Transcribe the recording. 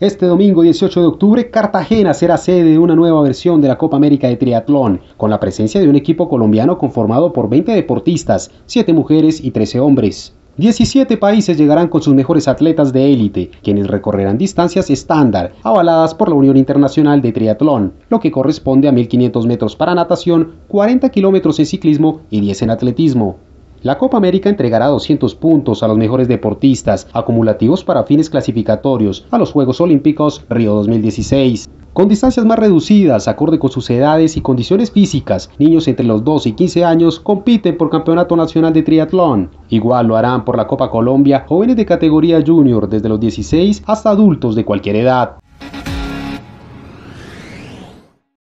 Este domingo 18 de octubre, Cartagena será sede de una nueva versión de la Copa América de Triatlón, con la presencia de un equipo colombiano conformado por 20 deportistas, 7 mujeres y 13 hombres. 17 países llegarán con sus mejores atletas de élite, quienes recorrerán distancias estándar, avaladas por la Unión Internacional de Triatlón, lo que corresponde a 1.500 metros para natación, 40 kilómetros en ciclismo y 10 en atletismo. La Copa América entregará 200 puntos a los mejores deportistas, acumulativos para fines clasificatorios a los Juegos Olímpicos Río 2016 con distancias más reducidas, acorde con sus edades y condiciones físicas. Niños entre los 2 y 15 años compiten por Campeonato Nacional de Triatlón. Igual lo harán por la Copa Colombia jóvenes de categoría junior desde los 16 hasta adultos de cualquier edad.